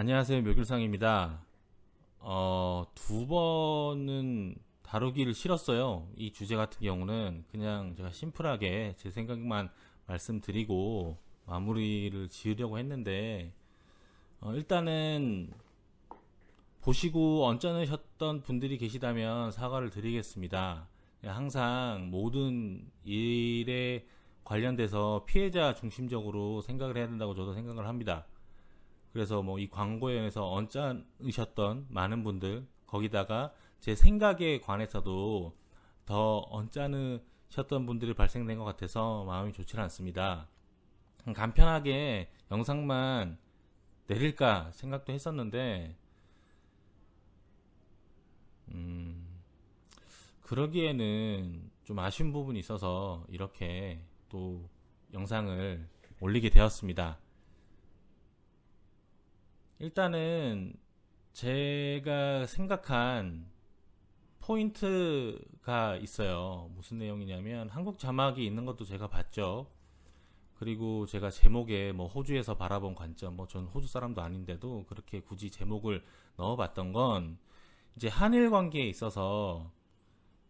안녕하세요. 묘길상입니다. 어, 두 번은 다루기를 싫었어요. 이 주제 같은 경우는 그냥 제가 심플하게 제 생각만 말씀드리고 마무리를 지으려고 했는데 어, 일단은 보시고 언짢으셨던 분들이 계시다면 사과를 드리겠습니다. 항상 모든 일에 관련돼서 피해자 중심적으로 생각을 해야 된다고 저도 생각을 합니다. 그래서 뭐 이 광고에서 언짢으셨던 많은 분들 거기다가 제 생각에 관해서도 더 언짢으셨던 분들이 발생된 것 같아서 마음이 좋지는 않습니다. 간편하게 영상만 내릴까 생각도 했었는데 음, 그러기에는 좀 아쉬운 부분이 있어서 이렇게 또 영상을 올리게 되었습니다. 일단은 제가 생각한 포인트가 있어요. 무슨 내용이냐면 한국 자막이 있는 것도 제가 봤죠. 그리고 제가 제목에 뭐 호주에서 바라본 관점, 뭐 전 호주 사람도 아닌데도 그렇게 굳이 제목을 넣어봤던 건 이제 한일 관계에 있어서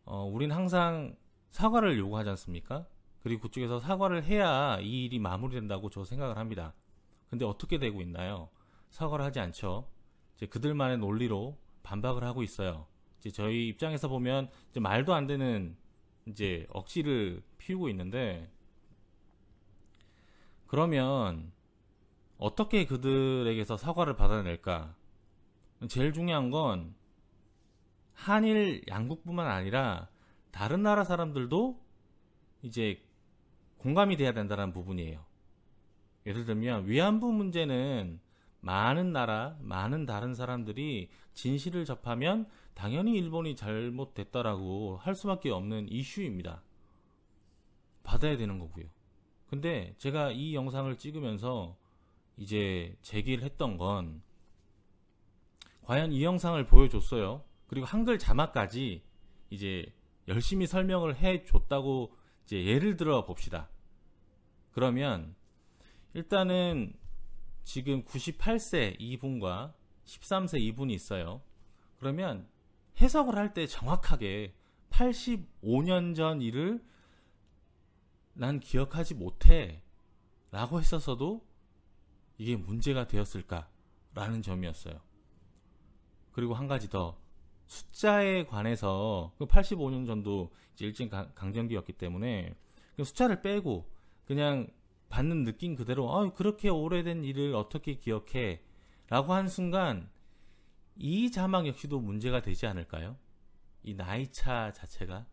어, 우린 항상 사과를 요구하지 않습니까? 그리고 그쪽에서 사과를 해야 이 일이 마무리된다고 저 생각을 합니다. 근데 어떻게 되고 있나요? 사과를 하지 않죠. 이제 그들만의 논리로 반박을 하고 있어요. 이제 저희 입장에서 보면 이제 말도 안 되는 이제 억지를 피우고 있는데 그러면 어떻게 그들에게서 사과를 받아낼까? 제일 중요한 건 한일 양국뿐만 아니라 다른 나라 사람들도 이제 공감이 돼야 된다는 부분이에요. 예를 들면 위안부 문제는 많은 나라, 많은 다른 사람들이 진실을 접하면 당연히 일본이 잘못됐다라고 할 수밖에 없는 이슈입니다. 받아야 되는 거고요. 근데 제가 이 영상을 찍으면서 이제 제기를 했던 건 과연 이 영상을 보여줬어요. 그리고 한글 자막까지 이제 열심히 설명을 해줬다고 이제 예를 들어 봅시다. 그러면 일단은 지금 98세 2분과 13세 2분이 있어요. 그러면 해석을 할 때 정확하게 85년 전 일을 난 기억하지 못해 라고 했었어도 이게 문제가 되었을까라는 점이었어요. 그리고 한 가지 더 숫자에 관해서 85년 그 전도 일진 강점기였기 때문에 그 숫자를 빼고 그냥 받는 느낌 그대로 아 그렇게 오래된 일을 어떻게 기억해 라고 한 순간 이 자막 역시도 문제가 되지 않을까요? 이 나이차 자체가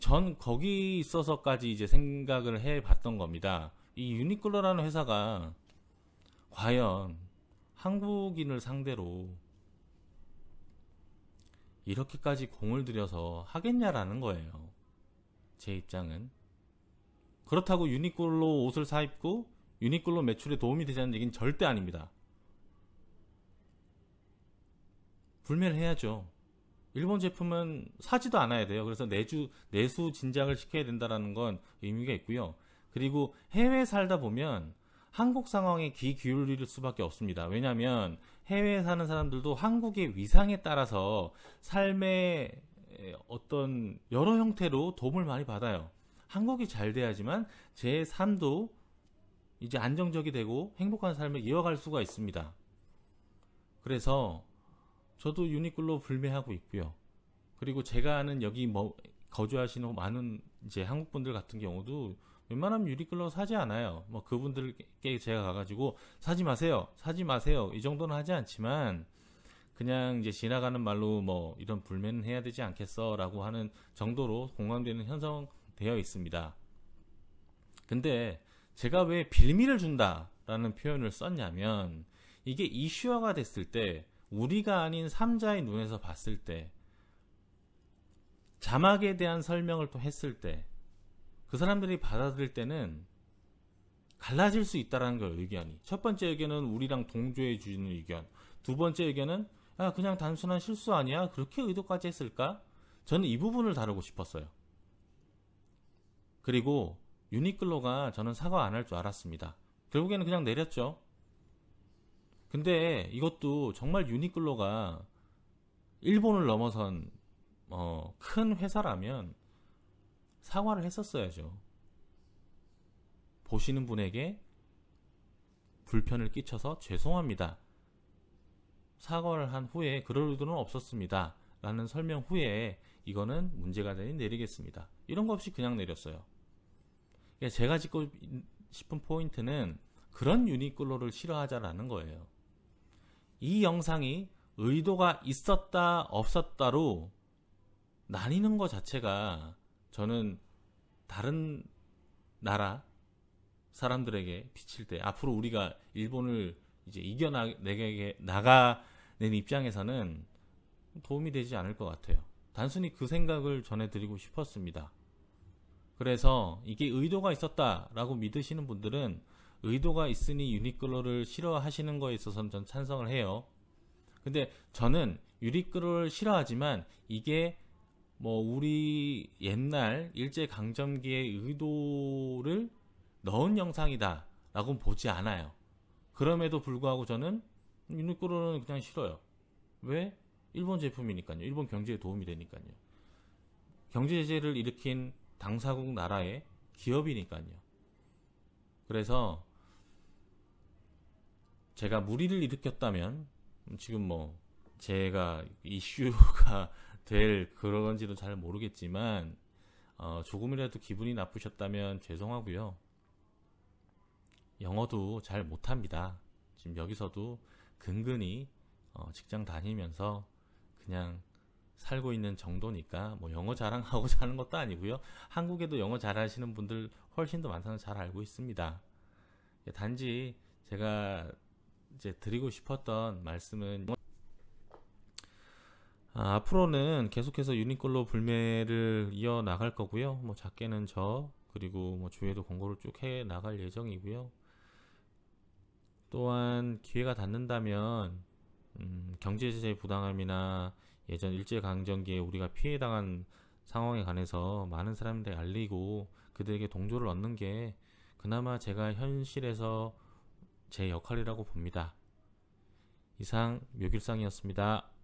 전 거기 있어서까지 이제 생각을 해봤던 겁니다. 이 유니클로라는 회사가 과연 한국인을 상대로 이렇게까지 공을 들여서 하겠냐라는 거예요. 제 입장은. 그렇다고 유니클로 옷을 사입고 유니클로 매출에 도움이 되자는 얘기는 절대 아닙니다. 불매를 해야죠. 일본 제품은 사지도 않아야 돼요. 그래서 내주 내수 진작을 시켜야 된다는건 의미가 있고요. 그리고 해외 살다 보면 한국 상황에 귀 기울일 수밖에 없습니다. 왜냐하면 해외에 사는 사람들도 한국의 위상에 따라서 삶의 어떤 여러 형태로 도움을 많이 받아요. 한국이 잘 돼야지만 제 삶도 이제 안정적이 되고 행복한 삶을 이어갈 수가 있습니다. 그래서 저도 유니클로 불매하고 있고요. 그리고 제가 아는 여기 뭐 거주하시는 많은 이제 한국 분들 같은 경우도 웬만하면 유니클로 사지 않아요. 뭐 그분들께 제가 가가지고 사지 마세요, 사지 마세요 이 정도는 하지 않지만 그냥 이제 지나가는 말로 뭐 이런 불매는 해야 되지 않겠어라고 하는 정도로 공감되는 현상 되어 있습니다. 근데 제가 왜 빌미를 준다라는 표현을 썼냐면 이게 이슈화가 됐을 때 우리가 아닌 삼자의 눈에서 봤을 때 자막에 대한 설명을 또 했을 때 그 사람들이 받아들일 때는 갈라질 수 있다라는 거예요 의견이 첫 번째 의견은 우리랑 동조해 주는 의견 두 번째 의견은 아 그냥 단순한 실수 아니야 그렇게 의도까지 했을까 저는 이 부분을 다루고 싶었어요 그리고 유니클로가 저는 사과 안 할 줄 알았습니다. 결국에는 그냥 내렸죠. 근데 이것도 정말 유니클로가 일본을 넘어선 어, 큰 회사라면 사과를 했었어야죠. 보시는 분에게 불편을 끼쳐서 죄송합니다. 사과를 한 후에 그럴 의도는 없었습니다. 라는 설명 후에 이거는 문제가 되니 내리겠습니다. 이런 거 없이 그냥 내렸어요. 예, 제가 짚고 싶은 포인트는 그런 유니클로를 싫어하자라는 거예요. 이 영상이 의도가 있었다 없었다로 나뉘는 것 자체가 저는 다른 나라 사람들에게 비칠 때 앞으로 우리가 일본을 이제 이겨내게 나가는 입장에서는 도움이 되지 않을 것 같아요. 단순히 그 생각을 전해드리고 싶었습니다. 그래서 이게 의도가 있었다라고 믿으시는 분들은 의도가 있으니 유니클로를 싫어하시는 거에 있어서는 전 찬성을 해요. 근데 저는 유니클로를 싫어하지만 이게 뭐 우리 옛날 일제 강점기의 의도를 넣은 영상이다라고는 보지 않아요. 그럼에도 불구하고 저는 유니클로는 그냥 싫어요. 왜? 일본 제품이니까요. 일본 경제에 도움이 되니까요. 경제 제재를 일으킨 당사국 나라의 기업이니까요. 그래서 제가 무리를 일으켰다면 지금 뭐 제가 이슈가 될 그런지도 잘 모르겠지만 어, 조금이라도 기분이 나쁘셨다면 죄송하고요. 영어도 잘 못합니다. 지금 여기서도 근근히 어, 직장 다니면서 그냥 살고 있는 정도니까 뭐 영어 자랑하고 자는 하 것도 아니고요. 한국에도 영어 잘하시는 분들 훨씬 더 많다는 잘 알고 있습니다. 예, 단지 제가 이제 드리고 싶었던 말씀은 뭐 아, 앞으로는 계속해서 유니클로 불매를 이어 나갈 거고요. 뭐 작게는 저 그리고 뭐 주에도 권고를쭉 해 나갈 예정이고요. 또한 기회가 닿는다면 음, 경제제재 부당함이나 예전 일제강점기에 우리가 피해당한 상황에 관해서 많은 사람들에게 알리고 그들에게 동조를 얻는 게 그나마 제가 현실에서 제 역할이라고 봅니다. 이상 묘길상이었습니다.